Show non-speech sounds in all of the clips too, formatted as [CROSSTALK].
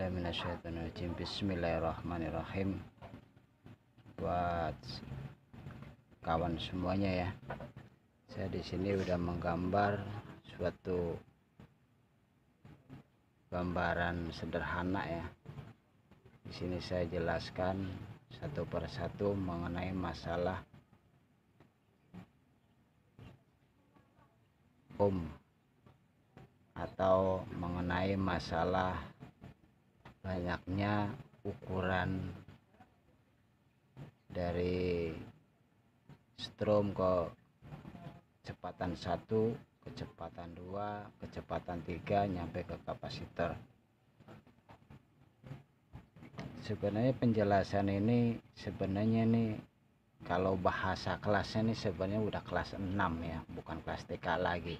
A'udzubillahi Bismillahirrahmanirrahim. Buat kawan semuanya ya. Saya di sini udah menggambar suatu gambaran sederhana ya. Di sini saya jelaskan satu persatu mengenai masalah hukum atau mengenai masalah Banyaknya ukuran dari strom ke kecepatan satu, kecepatan dua, kecepatan tiga, nyampe ke kapasitor sebenarnya penjelasan ini sebenarnya ini kalau bahasa kelasnya ini sebenarnya udah kelas 6 ya bukan kelas TK lagi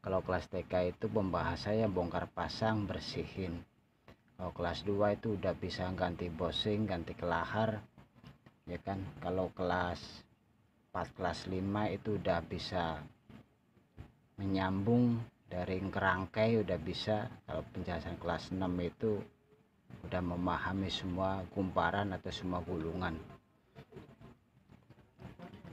kalau kelas TK itu pembahasannya bongkar pasang bersihin oh, kelas 2 itu udah bisa ganti bosing ganti kelahar ya kan kalau kelas 4 kelas 5 itu udah bisa menyambung dari kerangkai udah bisa kalau penjelasan kelas 6 itu udah memahami semua kumparan atau semua gulungan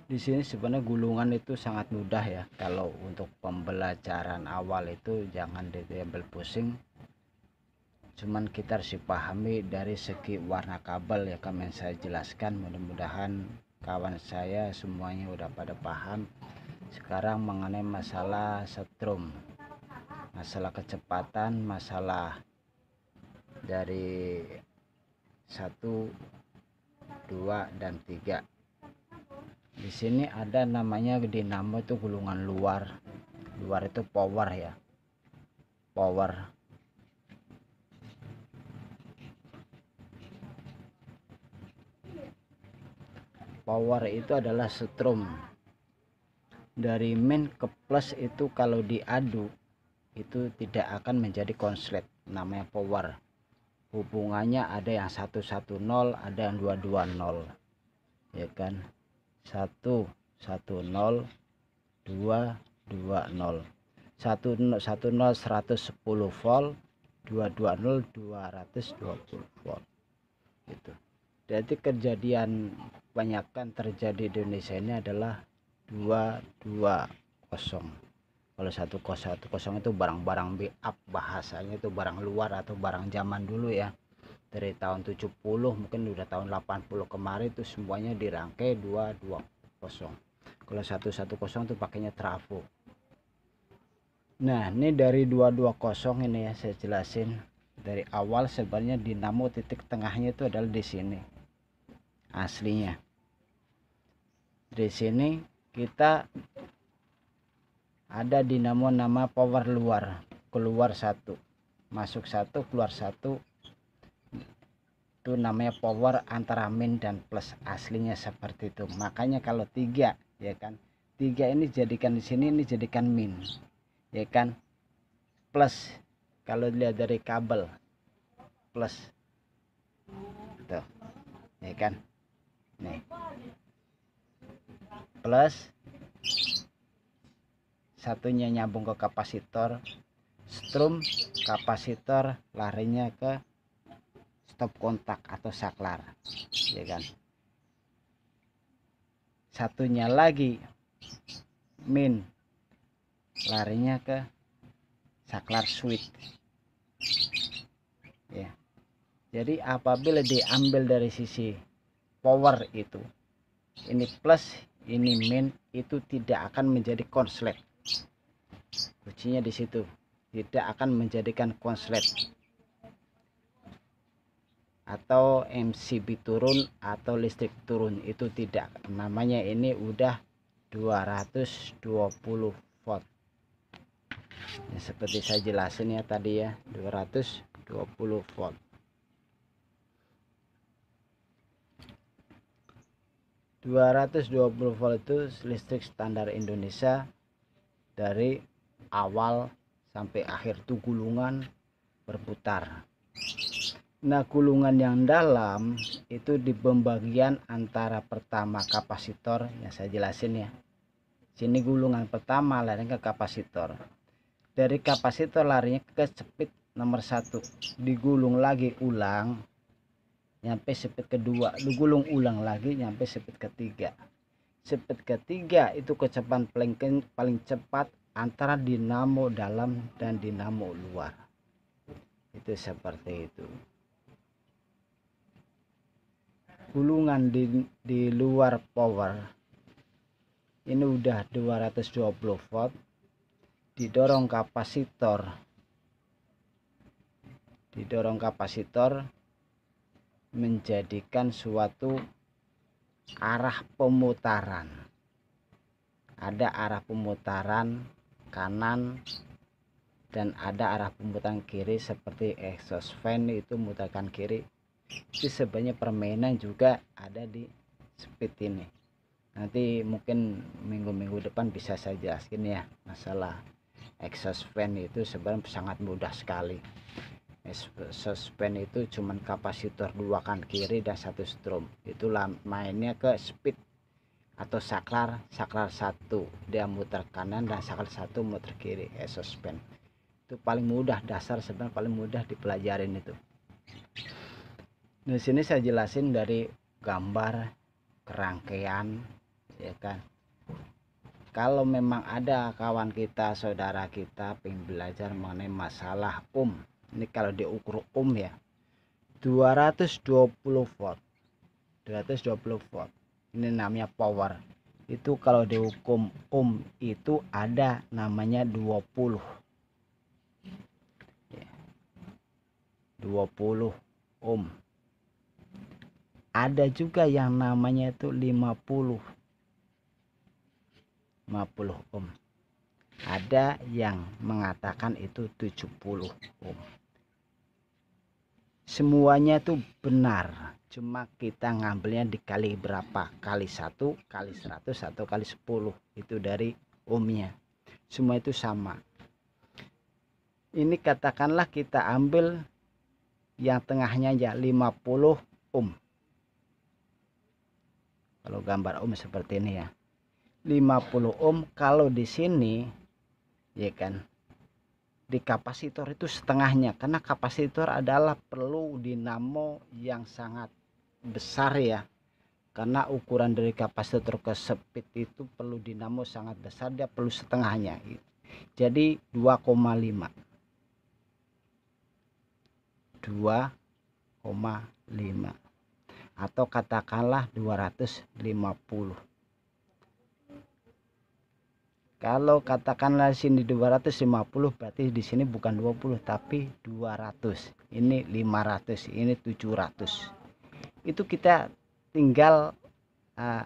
di sini sebenarnya gulungan itu sangat mudah ya kalau untuk pembelajaran awal itu jangan diambil pusing cuman kita harus pahami dari segi warna kabel ya kalian saya jelaskan mudah-mudahan kawan saya semuanya udah pada paham sekarang mengenai masalah setrum masalah kecepatan masalah dari satu dua dan tiga di sini ada namanya dinamo itu gulungan luar luar itu power ya power power itu adalah setrum dari min ke plus itu kalau diadu itu tidak akan menjadi konslet namanya power hubungannya ada yang 110 ada yang 220 ya kan 110 220 110 110 110 volt 220 220 volt gitu jadi kejadian kebanyakan terjadi di Indonesia ini adalah 220 kalau 1010 itu barang-barang up bahasanya itu barang luar atau barang zaman dulu ya dari tahun 70 mungkin udah tahun 80 kemarin itu semuanya dirangkai 220 kalau 110 itu pakainya trafo nah ini dari 220 ini ya saya jelasin dari awal sebenarnya dinamo titik tengahnya itu adalah di sini aslinya di sini kita ada dinamo nama power luar keluar satu masuk satu keluar satu itu namanya power antara min dan plus aslinya seperti itu makanya kalau tiga ya kan tiga ini jadikan di sini ini jadikan min ya kan plus kalau dilihat dari kabel plus tuh ya kan nih plus satunya nyambung ke kapasitor strum kapasitor larinya ke stop kontak atau saklar ya kan satunya lagi min larinya ke saklar switch ya jadi apabila diambil dari sisi power itu ini plus ini min itu tidak akan menjadi konslet kuncinya di situ tidak akan menjadikan konslet atau MCB turun atau listrik turun itu tidak namanya ini udah 220 volt ya, seperti saya jelasin ya tadi ya 220 volt 220 volt itu listrik standar Indonesia dari awal sampai akhir itu gulungan berputar Nah gulungan yang dalam itu di pembagian antara pertama kapasitor yang saya jelasin ya. Sini gulungan pertama larinya ke kapasitor. Dari kapasitor larinya ke cepit nomor satu digulung lagi ulang nyampe sepit kedua digulung ulang lagi nyampe sepit ketiga sepit ketiga itu kecepatan paling paling cepat antara dinamo dalam dan dinamo luar itu seperti itu gulungan di, di luar power ini udah 220 volt didorong kapasitor didorong kapasitor menjadikan suatu arah pemutaran. Ada arah pemutaran kanan dan ada arah pemutaran kiri seperti exhaust fan itu memutarkan kiri. Itu sebenarnya permainan juga ada di speed ini. Nanti mungkin minggu-minggu depan bisa saya jelaskan ya masalah exhaust fan itu sebenarnya sangat mudah sekali suspend itu cuman kapasitor dua kan kiri dan satu strum itu mainnya ke speed atau saklar saklar satu dia muter kanan dan saklar satu muter kiri eh, suspend itu paling mudah dasar sebenarnya paling mudah dipelajarin itu di sini saya jelasin dari gambar kerangkaian ya kan kalau memang ada kawan kita saudara kita ingin belajar mengenai masalah um ini kalau diukur ohm ya 220 volt 220 volt ini namanya power itu kalau dihukum ohm itu ada namanya 20 20 ya. ohm ada juga yang namanya itu 50 50 ohm ada yang mengatakan itu 70 ohm semuanya itu benar cuma kita ngambilnya dikali berapa kali satu kali 100 atau kali 10 itu dari ohmnya semua itu sama ini katakanlah kita ambil yang tengahnya ya 50 ohm kalau gambar ohm seperti ini ya 50 ohm kalau di sini ya kan di kapasitor itu setengahnya karena kapasitor adalah perlu dinamo yang sangat besar ya karena ukuran dari kapasitor ke speed itu perlu dinamo sangat besar dia perlu setengahnya jadi 2,5 2,5 atau katakanlah 250 kalau katakanlah sini 250 berarti di sini bukan 20 tapi 200 ini 500 ini 700 itu kita tinggal uh,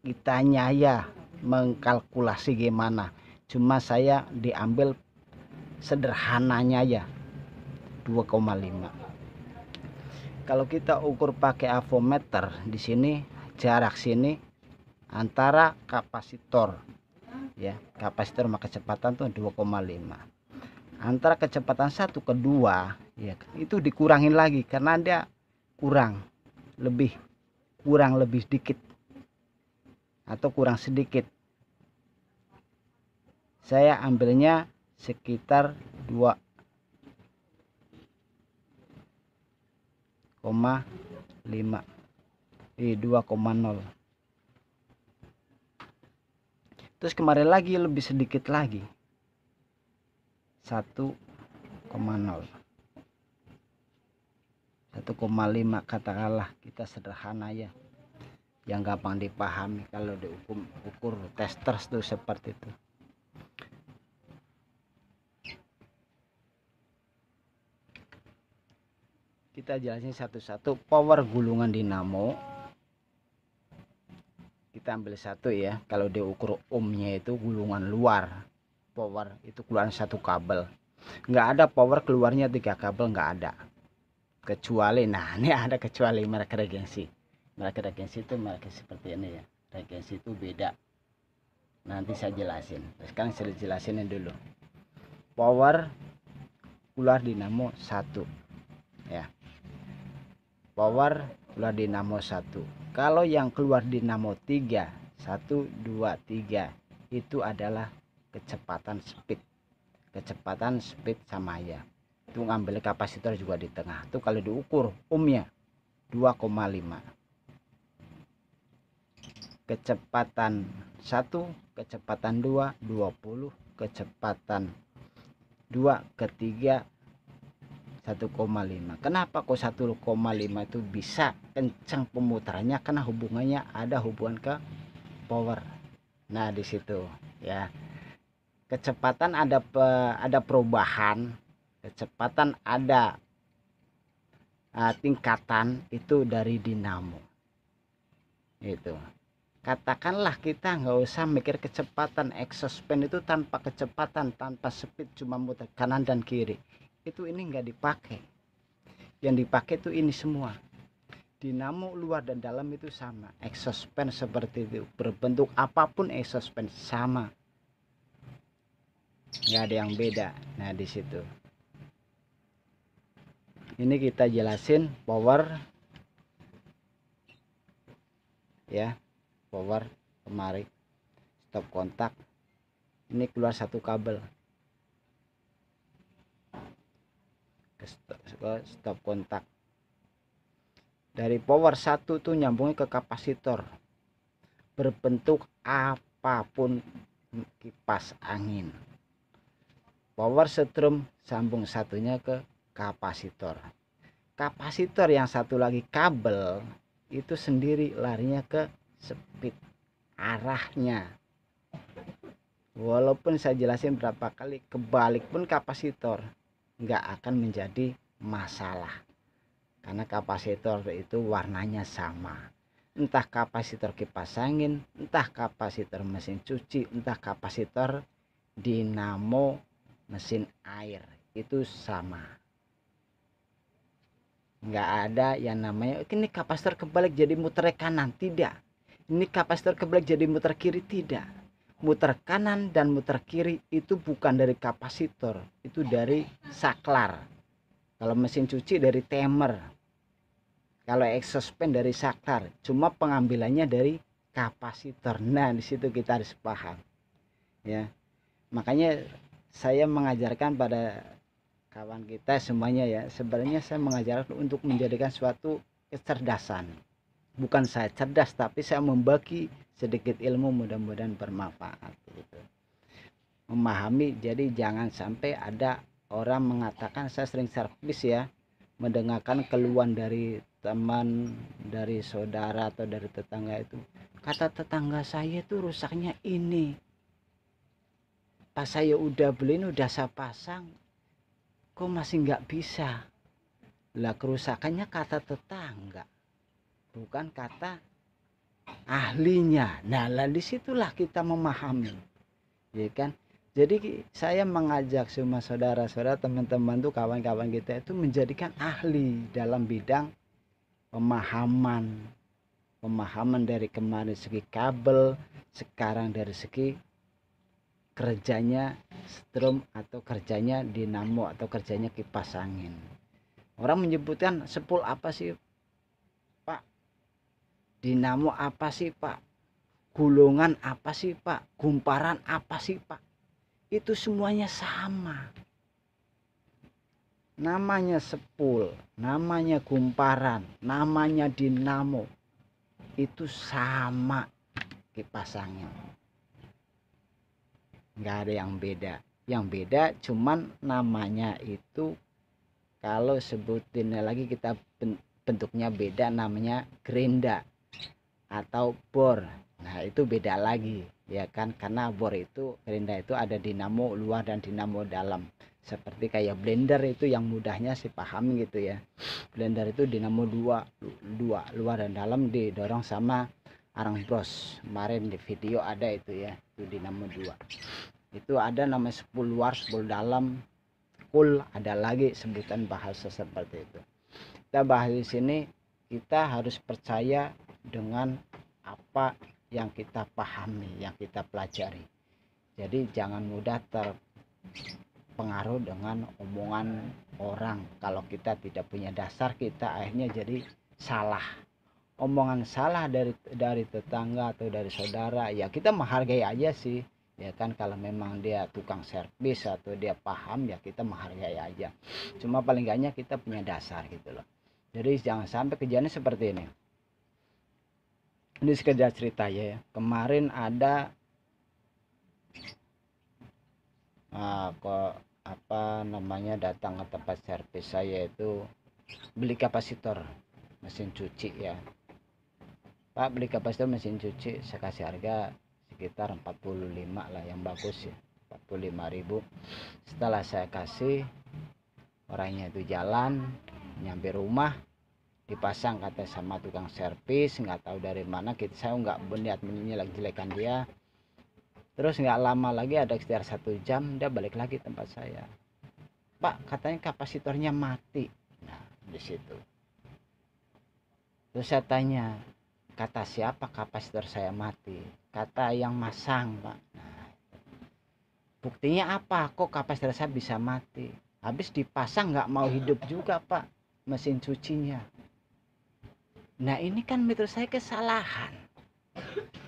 kita nyaya mengkalkulasi gimana cuma saya diambil sederhananya ya 2,5 kalau kita ukur pakai avometer di sini jarak sini antara kapasitor ya kapasitor maka kecepatan tuh 2,5 antara kecepatan satu kedua ya itu dikurangin lagi karena dia kurang lebih kurang lebih sedikit atau kurang sedikit saya ambilnya sekitar 2 5 eh, nol terus kemarin lagi lebih sedikit lagi 1,0 1,5 katakanlah kita sederhana ya yang gampang dipahami kalau diukur ukur testers tuh seperti itu kita jelasin satu-satu power gulungan dinamo kita ambil satu ya kalau diukur ohmnya itu gulungan luar power itu keluar satu kabel nggak ada power keluarnya tiga kabel nggak ada kecuali nah ini [LAUGHS] ada kecuali merek regensi merek regensi itu merek seperti ini ya regensi itu beda nanti saya jelasin sekarang saya jelasin dulu power ular dinamo satu ya power keluar dinamo satu kalau yang keluar dinamo tiga satu dua tiga itu adalah kecepatan speed kecepatan speed sama ya itu ngambil kapasitor juga di tengah itu kalau diukur umnya 2,5 kecepatan satu kecepatan dua 20 kecepatan 2 ketiga 1,5 kenapa kok 1,5 itu bisa kencang pemutarannya karena hubungannya ada hubungan ke power nah di situ ya kecepatan ada pe, ada perubahan kecepatan ada uh, tingkatan itu dari dinamo itu katakanlah kita nggak usah mikir kecepatan exhaust pen itu tanpa kecepatan tanpa speed cuma muter kanan dan kiri itu ini nggak dipakai yang dipakai tuh ini semua dinamo luar dan dalam itu sama exhaust seperti itu berbentuk apapun exhaust sama nggak ada yang beda nah di situ ini kita jelasin power ya power kemari stop kontak ini keluar satu kabel stop kontak dari power satu itu nyambungnya ke kapasitor berbentuk apapun kipas angin power setrum sambung satunya ke kapasitor kapasitor yang satu lagi kabel itu sendiri larinya ke speed arahnya walaupun saya jelasin berapa kali kebalik pun kapasitor nggak akan menjadi masalah karena kapasitor itu warnanya sama entah kapasitor kipas angin entah kapasitor mesin cuci entah kapasitor dinamo mesin air itu sama nggak ada yang namanya ini kapasitor kebalik jadi muter kanan tidak ini kapasitor kebalik jadi muter kiri tidak muter kanan dan muter kiri itu bukan dari kapasitor, itu dari saklar. Kalau mesin cuci dari timer. Kalau exhaust pen dari saklar, cuma pengambilannya dari kapasitor. Nah, di situ kita harus paham. Ya. Makanya saya mengajarkan pada kawan kita semuanya ya, sebenarnya saya mengajarkan untuk menjadikan suatu kecerdasan bukan saya cerdas tapi saya membagi sedikit ilmu mudah-mudahan bermanfaat gitu. memahami jadi jangan sampai ada orang mengatakan saya sering servis ya mendengarkan keluhan dari teman dari saudara atau dari tetangga itu kata tetangga saya itu rusaknya ini pas saya udah beliin udah saya pasang kok masih nggak bisa lah kerusakannya kata tetangga bukan kata ahlinya. Nah, lalu disitulah kita memahami, ya kan? Jadi saya mengajak semua saudara-saudara, teman-teman tuh kawan-kawan kita itu menjadikan ahli dalam bidang pemahaman, pemahaman dari kemarin segi kabel, sekarang dari segi kerjanya strom atau kerjanya dinamo atau kerjanya kipas angin. Orang menyebutkan sepul apa sih dinamo apa sih pak gulungan apa sih pak gumparan apa sih pak itu semuanya sama namanya sepul namanya gumparan namanya dinamo itu sama kipasangnya nggak ada yang beda yang beda cuman namanya itu kalau sebutin lagi kita bentuknya beda namanya gerinda atau bor. Nah, itu beda lagi, ya kan? Karena bor itu gerinda itu ada dinamo luar dan dinamo dalam. Seperti kayak blender itu yang mudahnya sih paham gitu ya. Blender itu dinamo dua, dua luar dan dalam didorong sama arang bros. Kemarin di video ada itu ya, itu dinamo dua. Itu ada nama 10 luar, 10 dalam. full ada lagi sebutan bahasa seperti itu. Kita bahas di sini kita harus percaya dengan apa yang kita pahami, yang kita pelajari. Jadi jangan mudah terpengaruh dengan omongan orang. Kalau kita tidak punya dasar, kita akhirnya jadi salah. Omongan salah dari dari tetangga atau dari saudara, ya kita menghargai aja sih. Ya kan kalau memang dia tukang servis atau dia paham ya kita menghargai aja. Cuma paling enggaknya kita punya dasar gitu loh. Jadi jangan sampai kejadian seperti ini ini sekedar cerita ya kemarin ada nah, kok apa namanya datang ke tempat servis saya itu beli kapasitor mesin cuci ya Pak beli kapasitor mesin cuci saya kasih harga sekitar 45 lah yang bagus ya ribu. setelah saya kasih orangnya itu jalan nyampe rumah dipasang kata sama tukang servis nggak tahu dari mana kita saya nggak berniat menjelek jelekan dia terus nggak lama lagi ada sekitar satu jam dia balik lagi tempat saya pak katanya kapasitornya mati nah di situ terus saya tanya kata siapa kapasitor saya mati kata yang masang pak nah, buktinya apa kok kapasitor saya bisa mati habis dipasang nggak mau hidup juga pak mesin cucinya Nah ini kan menurut saya kesalahan.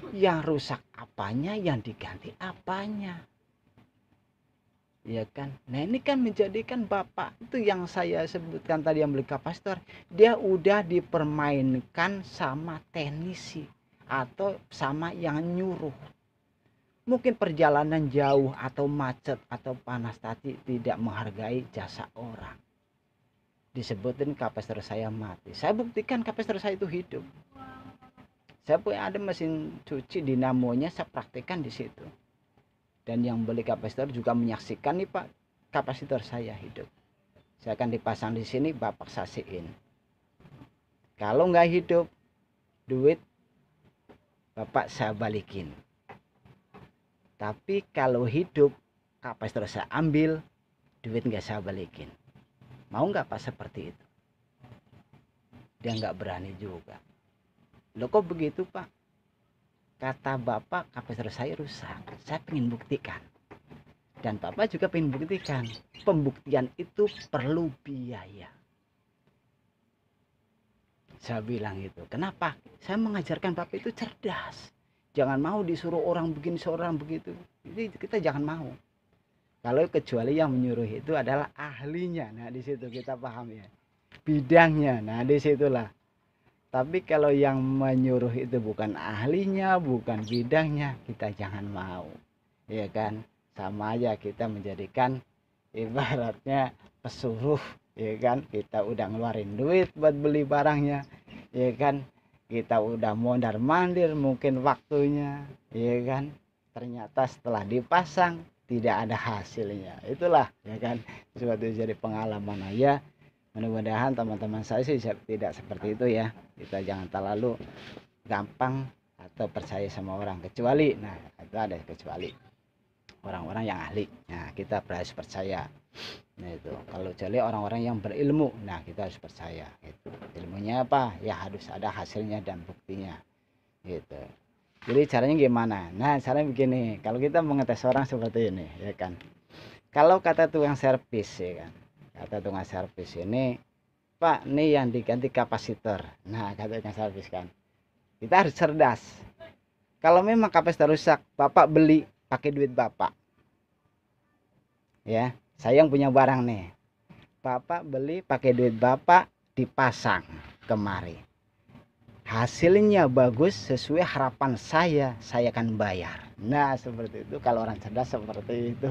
Yang rusak apanya, yang diganti apanya. Ya kan? Nah ini kan menjadikan bapak itu yang saya sebutkan tadi yang beli kapasitor. Dia udah dipermainkan sama teknisi atau sama yang nyuruh. Mungkin perjalanan jauh atau macet atau panas tadi tidak menghargai jasa orang disebutin kapasitor saya mati saya buktikan kapasitor saya itu hidup saya punya ada mesin cuci dinamonya saya praktekkan di situ dan yang beli kapasitor juga menyaksikan nih pak kapasitor saya hidup saya akan dipasang di sini bapak saksiin kalau nggak hidup duit bapak saya balikin tapi kalau hidup kapasitor saya ambil duit nggak saya balikin mau nggak pak seperti itu dia nggak berani juga lo kok begitu pak kata bapak kapasitor saya rusak saya pengen buktikan dan bapak juga pengen buktikan pembuktian itu perlu biaya saya bilang itu kenapa saya mengajarkan bapak itu cerdas jangan mau disuruh orang begini seorang begitu jadi kita jangan mau kalau kecuali yang menyuruh itu adalah ahlinya. Nah, di situ kita paham ya. Bidangnya. Nah, di situlah. Tapi kalau yang menyuruh itu bukan ahlinya, bukan bidangnya, kita jangan mau. Ya kan? Sama aja kita menjadikan ibaratnya pesuruh ya kan kita udah ngeluarin duit buat beli barangnya ya kan kita udah mondar mandir mungkin waktunya ya kan ternyata setelah dipasang tidak ada hasilnya itulah ya kan suatu jadi pengalaman aja mudah-mudahan teman-teman saya sih tidak seperti itu ya kita jangan terlalu gampang atau percaya sama orang kecuali nah itu ada kecuali orang-orang yang ahli nah kita harus percaya nah itu kalau jadi orang-orang yang berilmu nah kita harus percaya itu ilmunya apa ya harus ada hasilnya dan buktinya gitu jadi caranya gimana? Nah, caranya begini. Kalau kita mengetes orang seperti ini, ya kan. Kalau kata tukang servis ya kan. Kata tukang servis ini, "Pak, ini yang diganti kapasitor." Nah, kata tukang servis kan. Kita harus cerdas. Kalau memang kapasitor rusak, Bapak beli pakai duit Bapak. Ya, saya yang punya barang nih. Bapak beli pakai duit Bapak dipasang kemarin hasilnya bagus sesuai harapan saya, saya akan bayar. Nah, seperti itu kalau orang cerdas seperti itu.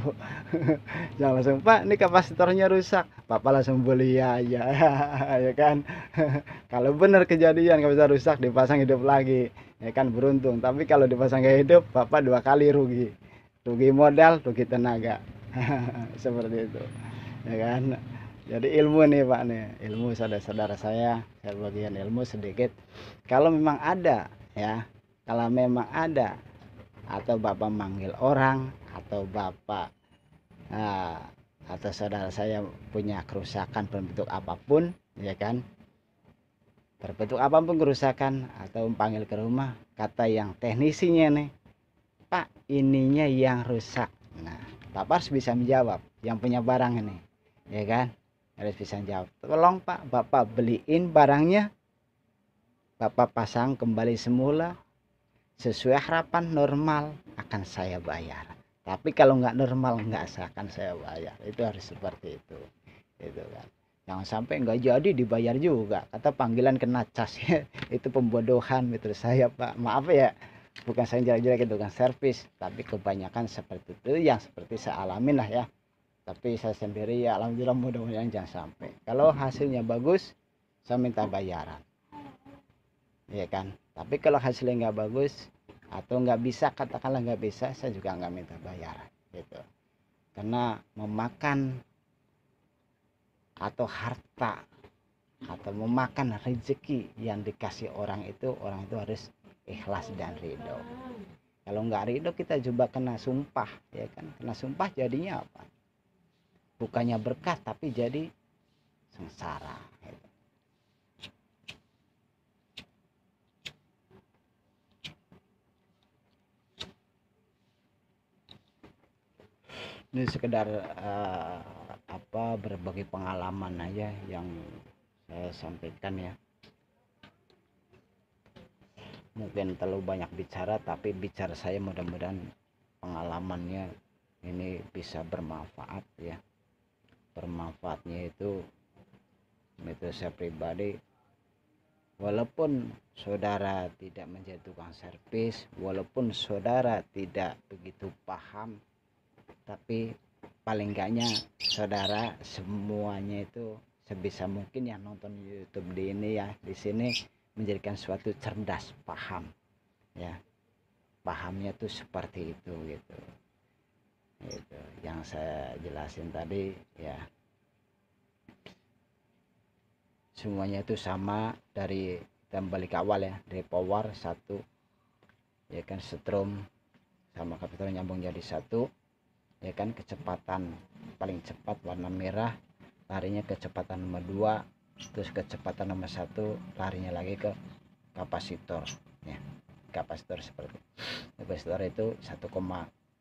[LAUGHS] Jangan langsung, Pak, ini kapasitornya rusak. papa langsung beli aja, ya, ya, [LAUGHS] ya kan? [LAUGHS] kalau benar kejadian kapasitor rusak dipasang hidup lagi, ya kan beruntung. Tapi kalau dipasang gak hidup, papa dua kali rugi. Rugi modal, rugi tenaga. seperti itu. Ya kan? jadi ilmu nih pak nih ilmu saudara-saudara saya saya bagian ilmu sedikit kalau memang ada ya kalau memang ada atau bapak manggil orang atau bapak uh, atau saudara saya punya kerusakan berbentuk apapun ya kan berbentuk apapun kerusakan atau panggil ke rumah kata yang teknisinya nih pak ininya yang rusak nah bapak harus bisa menjawab yang punya barang ini ya kan harus bisa jawab tolong pak bapak beliin barangnya bapak pasang kembali semula sesuai harapan normal akan saya bayar tapi kalau nggak normal nggak akan saya bayar itu harus seperti itu itu kan jangan sampai nggak jadi dibayar juga kata panggilan kena cas ya. [LAUGHS] itu pembodohan menurut saya pak maaf ya bukan saya jelek-jelek itu kan servis tapi kebanyakan seperti itu yang seperti saya alamin lah ya tapi saya sendiri ya alhamdulillah mudah-mudahan jangan sampai kalau hasilnya bagus saya minta bayaran ya kan tapi kalau hasilnya nggak bagus atau nggak bisa katakanlah nggak bisa saya juga nggak minta bayaran gitu karena memakan atau harta atau memakan rezeki yang dikasih orang itu orang itu harus ikhlas dan ridho kalau nggak ridho kita coba kena sumpah ya kan kena sumpah jadinya apa bukannya berkah tapi jadi sengsara ini sekedar uh, apa berbagi pengalaman aja yang saya sampaikan ya mungkin terlalu banyak bicara tapi bicara saya mudah-mudahan pengalamannya ini bisa bermanfaat ya bermanfaatnya itu metode saya pribadi walaupun saudara tidak menjadi tukang servis walaupun saudara tidak begitu paham tapi paling enggaknya saudara semuanya itu sebisa mungkin yang nonton YouTube di ini ya di sini menjadikan suatu cerdas paham ya pahamnya tuh seperti itu gitu itu yang saya jelasin tadi ya semuanya itu sama dari kembali balik awal ya dari power satu ya kan setrum sama kapital nyambung jadi satu ya kan kecepatan paling cepat warna merah larinya kecepatan nomor dua terus kecepatan nomor satu larinya lagi ke kapasitor ya kapasitor seperti kapasitor itu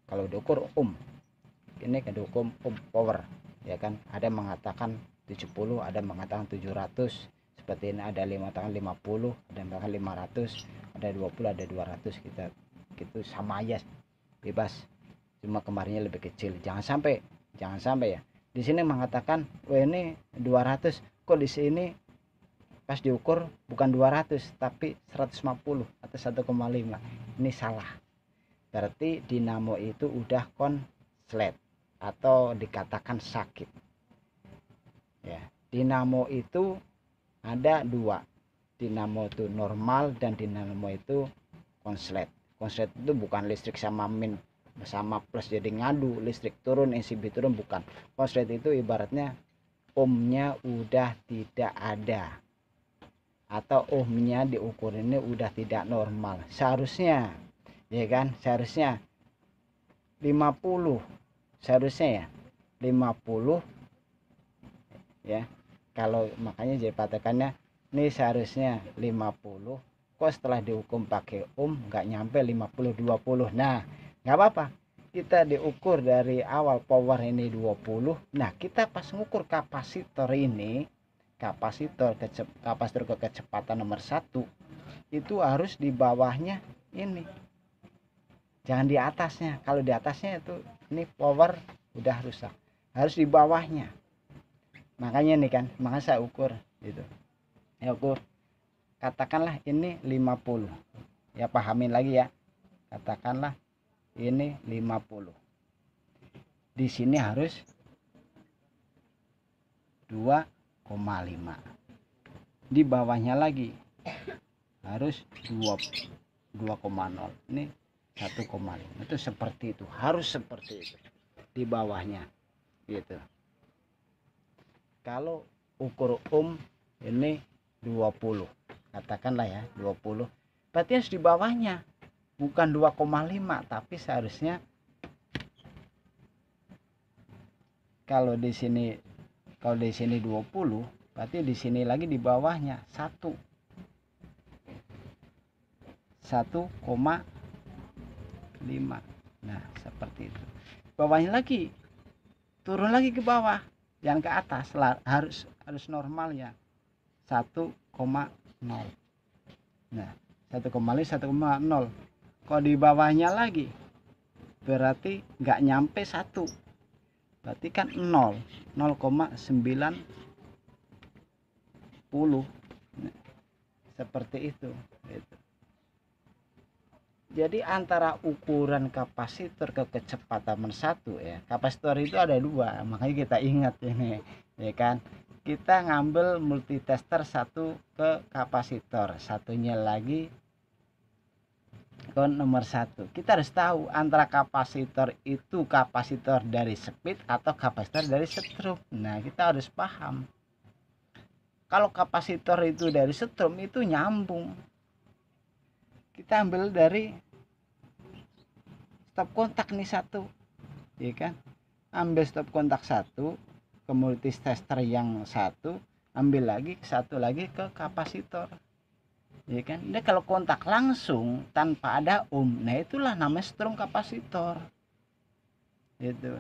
kalau diukur ohm um, ini kan diukur ohm um, power ya kan ada yang mengatakan 70 ada yang mengatakan 700 seperti ini ada lima tangan 50 ada yang mengatakan 500 ada 20 ada 200 kita gitu sama aja bebas cuma kemarinnya lebih kecil jangan sampai jangan sampai ya di sini mengatakan wah ini 200 kok di sini pas diukur bukan 200 tapi 150 atau 1,5 ini salah berarti dinamo itu udah konslet atau dikatakan sakit ya dinamo itu ada dua dinamo itu normal dan dinamo itu konslet konslet itu bukan listrik sama min sama plus jadi ngadu listrik turun NCB turun bukan konslet itu ibaratnya ohmnya udah tidak ada atau ohmnya diukur ini udah tidak normal seharusnya ya kan seharusnya 50 seharusnya ya 50 ya kalau makanya jadi patokannya ini seharusnya 50 kok setelah dihukum pakai um nggak nyampe 50 20 nah nggak apa-apa kita diukur dari awal power ini 20 nah kita pas ngukur kapasitor ini kapasitor kapasitor kecepatan nomor satu itu harus di bawahnya ini jangan di atasnya kalau di atasnya itu ini power udah rusak harus di bawahnya makanya nih kan makanya saya ukur gitu ya ukur katakanlah ini 50 ya pahamin lagi ya katakanlah ini 50 di sini harus 2,5 di bawahnya lagi harus 2,0 ini satu koma 1,5 itu seperti itu harus seperti itu di bawahnya gitu kalau ukur um ini 20 katakanlah ya 20 berarti harus di bawahnya bukan 2,5 tapi seharusnya kalau di sini kalau di sini 20 berarti di sini lagi di bawahnya 1 1,5 5 nah seperti itu bawahnya lagi turun lagi ke bawah jangan ke atas harus harus normal ya 1,0 nah 1,5 1,0 kalau di bawahnya lagi berarti nggak nyampe 1 berarti kan 0 0,9 10 nah, seperti itu gitu jadi antara ukuran kapasitor ke kecepatan satu ya kapasitor itu ada dua makanya kita ingat ini ya kan kita ngambil multitester satu ke kapasitor satunya lagi ke nomor satu kita harus tahu antara kapasitor itu kapasitor dari speed atau kapasitor dari setrum nah kita harus paham kalau kapasitor itu dari setrum itu nyambung kita ambil dari stop kontak nih satu ya kan ambil stop kontak satu ke multitester yang satu ambil lagi satu lagi ke kapasitor ya kan ini kalau kontak langsung tanpa ada ohm nah itulah namanya strom kapasitor itu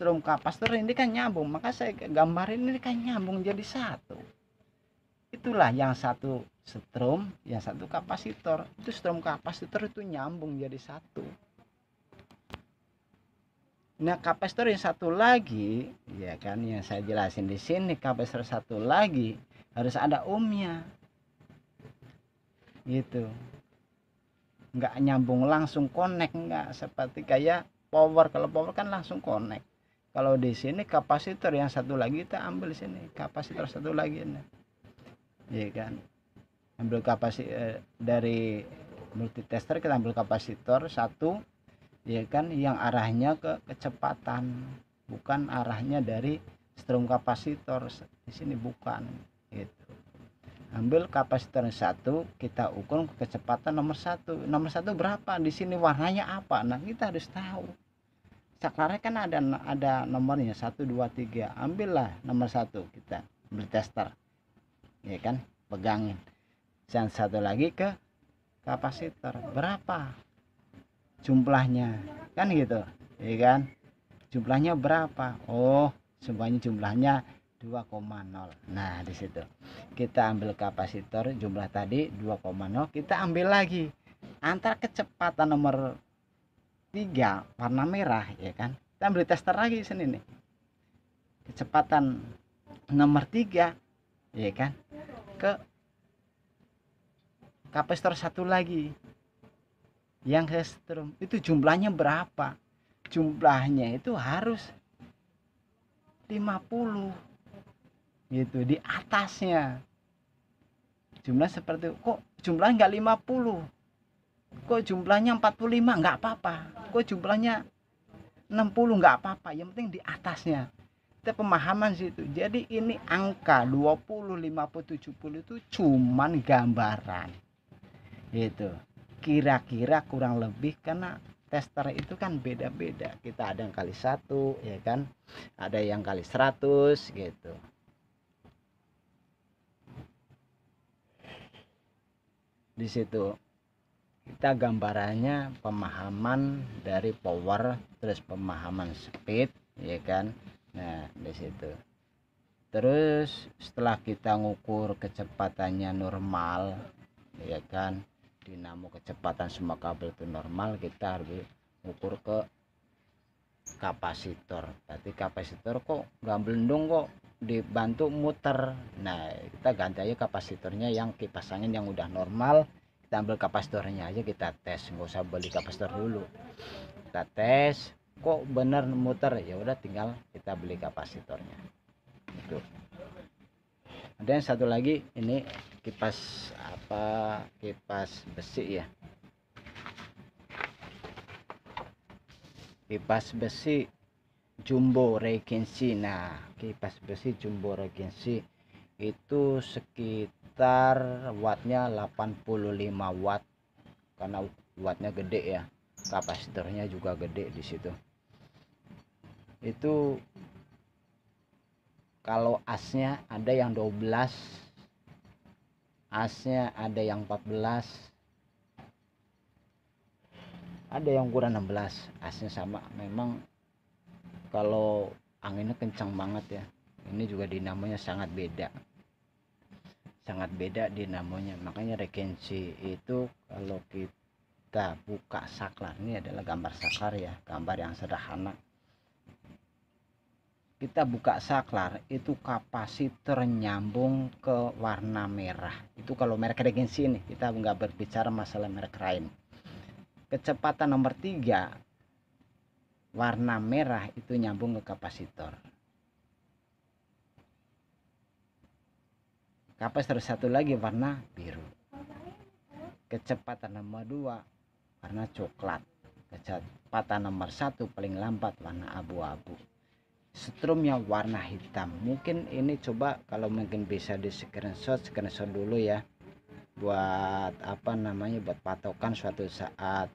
strom kapasitor ini kan nyambung maka saya gambarin ini kan nyambung jadi satu itulah yang satu setrum yang satu kapasitor itu setrum kapasitor itu nyambung jadi satu nah kapasitor yang satu lagi ya kan yang saya jelasin di sini kapasitor satu lagi harus ada ohmnya gitu nggak nyambung langsung connect nggak seperti kayak power kalau power kan langsung connect kalau di sini kapasitor yang satu lagi kita ambil di sini kapasitor satu lagi nih ya kan ambil kapasitor eh, dari multitester kita ambil kapasitor satu ya kan yang arahnya ke kecepatan bukan arahnya dari strum kapasitor di sini bukan gitu ambil kapasitor satu kita ukur kecepatan nomor satu nomor satu berapa di sini warnanya apa nah kita harus tahu saklarnya kan ada ada nomornya satu dua tiga ambillah nomor satu kita beli tester ya kan pegangin dan satu lagi ke kapasitor berapa jumlahnya kan gitu ya kan jumlahnya berapa oh semuanya jumlahnya 2,0 nah disitu kita ambil kapasitor jumlah tadi 2,0 kita ambil lagi antar kecepatan nomor 3 warna merah ya kan kita ambil tester lagi sini nih kecepatan nomor 3 ya kan ke kapasitor satu lagi yang setrum itu jumlahnya berapa jumlahnya itu harus 50 gitu di atasnya jumlah seperti kok jumlah nggak 50 kok jumlahnya 45 nggak apa-apa kok jumlahnya 60 nggak apa-apa yang penting di atasnya kita pemahaman situ. Jadi ini angka 20, 50, 70 itu cuman gambaran. Gitu. Kira-kira kurang lebih karena tester itu kan beda-beda. Kita ada yang kali satu, ya kan? Ada yang kali 100 gitu. Di situ kita gambarannya pemahaman dari power terus pemahaman speed ya kan nah di situ terus setelah kita ngukur kecepatannya normal ya kan dinamo kecepatan semua kabel itu normal kita harus ngukur ke kapasitor berarti kapasitor kok nggak belendung kok dibantu muter nah kita ganti aja kapasitornya yang kipas angin yang udah normal kita ambil kapasitornya aja kita tes nggak usah beli kapasitor dulu kita tes kok benar muter ya udah tinggal kita beli kapasitornya itu ada yang satu lagi ini kipas apa kipas besi ya kipas besi jumbo regensi nah kipas besi jumbo regensi itu sekitar wattnya 85 watt karena wattnya gede ya kapasitornya juga gede di situ itu kalau asnya ada yang 12 asnya ada yang 14 ada yang ukuran 16 asnya sama memang kalau anginnya kencang banget ya ini juga dinamonya sangat beda sangat beda dinamonya makanya regensi itu kalau kita buka saklar ini adalah gambar saklar ya gambar yang sederhana kita buka saklar itu kapasitor nyambung ke warna merah itu kalau merek regensi ini kita nggak berbicara masalah merek lain kecepatan nomor tiga warna merah itu nyambung ke kapasitor kapasitor satu lagi warna biru kecepatan nomor dua warna coklat kecepatan nomor satu paling lambat warna abu-abu yang warna hitam mungkin ini coba kalau mungkin bisa di screenshot screenshot dulu ya buat apa namanya buat patokan suatu saat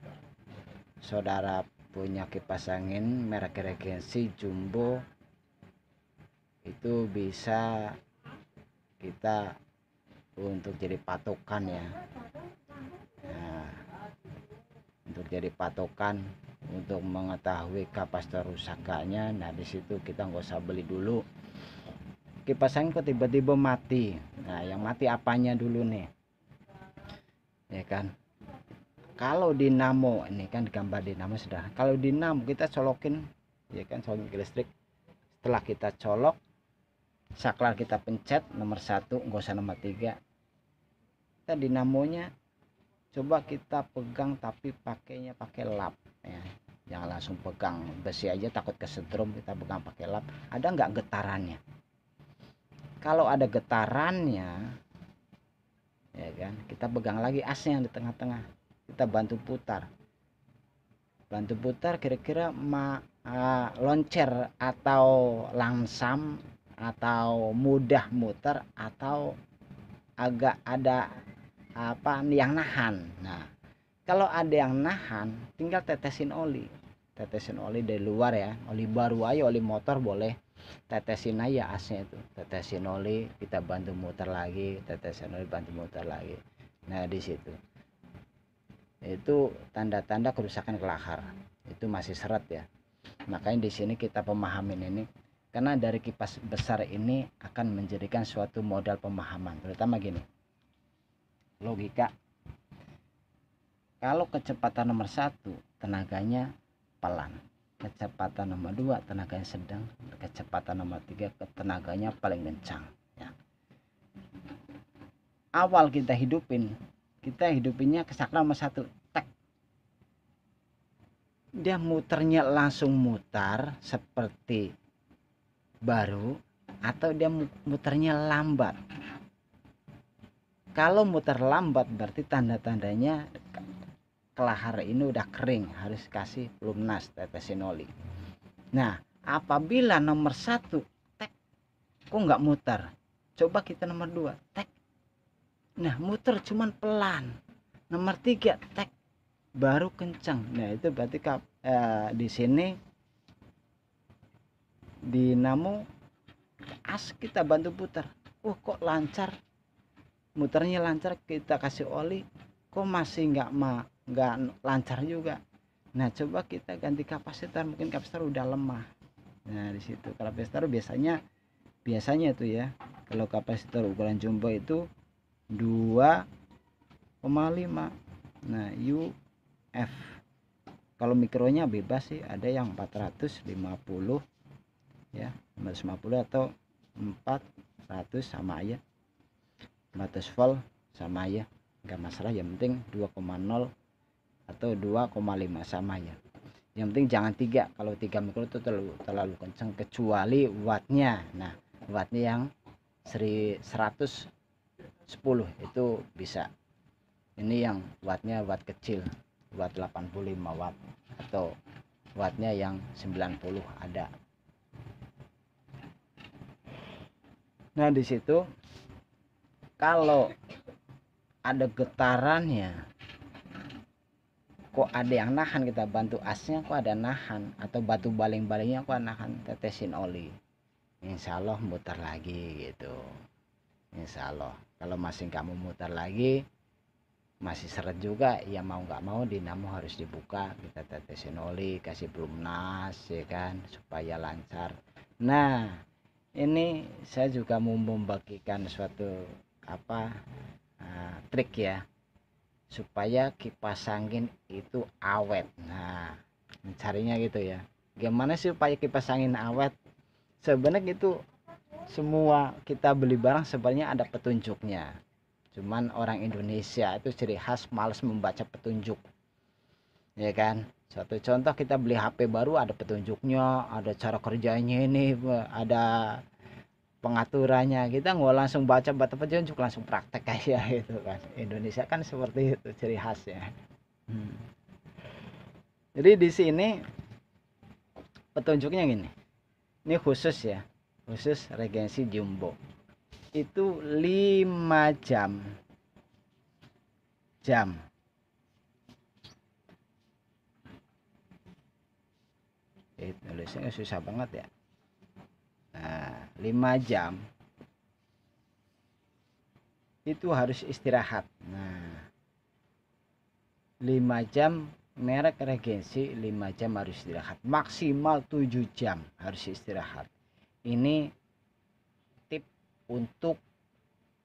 saudara punya kipas angin merek regensi jumbo itu bisa kita untuk jadi patokan ya nah, untuk jadi patokan untuk mengetahui kapas rusaknya nah disitu kita nggak usah beli dulu angin kok tiba-tiba mati nah yang mati apanya dulu nih ya kan kalau dinamo ini kan gambar dinamo sudah kalau dinamo kita colokin ya kan colokin ke listrik setelah kita colok saklar kita pencet nomor satu nggak usah nomor tiga kita dinamonya coba kita pegang tapi pakainya pakai lap ya jangan langsung pegang besi aja takut kesetrum kita pegang pakai lap ada nggak getarannya kalau ada getarannya ya kan kita pegang lagi asnya yang di tengah-tengah kita bantu putar bantu putar kira-kira ma uh, loncer atau langsam atau mudah muter atau agak ada apa yang nahan nah kalau ada yang nahan tinggal tetesin oli tetesin oli dari luar ya oli baru aja oli motor boleh tetesin aja asnya itu tetesin oli kita bantu muter lagi tetesin oli bantu muter lagi nah di situ itu tanda-tanda kerusakan kelahar itu masih seret ya makanya di sini kita pemahamin ini karena dari kipas besar ini akan menjadikan suatu modal pemahaman terutama gini logika kalau kecepatan nomor satu tenaganya pelan kecepatan nomor dua tenaganya sedang kecepatan nomor tiga tenaganya paling kencang ya. awal kita hidupin kita hidupinnya ke kesakra nomor satu tek dia muternya langsung mutar seperti baru atau dia muternya lambat kalau muter lambat berarti tanda-tandanya kelahar ini udah kering harus kasih lumnas oli. nah apabila nomor satu tek kok nggak muter coba kita nomor dua tek nah muter cuman pelan nomor tiga tek baru kencang nah itu berarti kap, eh, di sini dinamo as kita bantu putar Uh kok lancar muternya lancar kita kasih oli kok masih nggak ma nggak lancar juga nah coba kita ganti kapasitor mungkin kapasitor udah lemah nah di situ kalau kapasitor biasanya biasanya tuh ya kalau kapasitor ukuran jumbo itu 2,5 nah UF kalau mikronya bebas sih ada yang 450 ya 450 atau 400 sama aja batas volt sama ya enggak masalah yang penting 2,0 atau 2,5 sama ya yang penting jangan tiga kalau tiga mikro itu terlalu, terlalu kenceng kecuali wattnya nah wattnya yang 110 itu bisa ini yang wattnya watt kecil watt 85 watt atau wattnya yang 90 ada nah disitu kalau ada getarannya kok ada yang nahan kita bantu asnya kok ada nahan atau batu baling-balingnya kok nahan tetesin oli insya Allah muter lagi gitu insya Allah kalau masih kamu muter lagi masih seret juga ya mau nggak mau dinamo harus dibuka kita tetesin oli kasih nas ya kan supaya lancar nah ini saya juga mau membagikan suatu apa uh, trik ya supaya kipas angin itu awet nah mencarinya gitu ya gimana sih supaya kipas angin awet sebenarnya itu semua kita beli barang sebenarnya ada petunjuknya cuman orang Indonesia itu ciri khas males membaca petunjuk ya kan satu contoh kita beli HP baru ada petunjuknya ada cara kerjanya ini ada pengaturannya kita nggak langsung baca baca pejuang cukup langsung praktek aja [LAUGHS] gitu kan Indonesia kan seperti itu ciri khasnya hmm. jadi di sini petunjuknya gini ini khusus ya khusus regensi jumbo itu lima jam jam itu eh, tulisannya susah banget ya 5 eh, jam itu harus istirahat nah 5 jam merek regensi 5 jam harus istirahat maksimal 7 jam harus istirahat ini tip untuk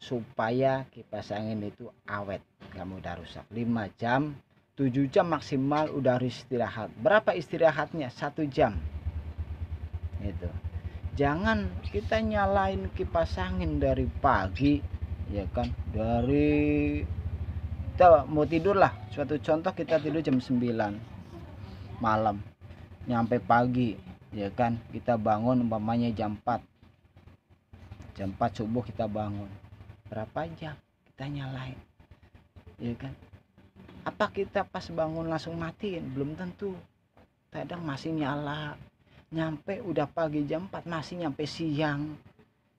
supaya kipas angin itu awet kamu mudah rusak 5 jam 7 jam maksimal udah harus istirahat berapa istirahatnya satu jam itu jangan kita nyalain kipas angin dari pagi ya kan dari kita mau tidur lah suatu contoh kita tidur jam 9 malam nyampe pagi ya kan kita bangun umpamanya jam 4 jam 4 subuh kita bangun berapa jam kita nyalain ya kan apa kita pas bangun langsung matiin belum tentu kadang masih nyala nyampe udah pagi jam 4 masih nyampe siang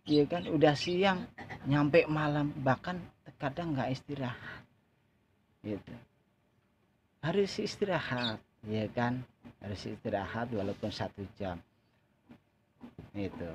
ya kan udah siang nyampe malam bahkan terkadang nggak istirahat gitu harus istirahat ya kan harus istirahat walaupun satu jam itu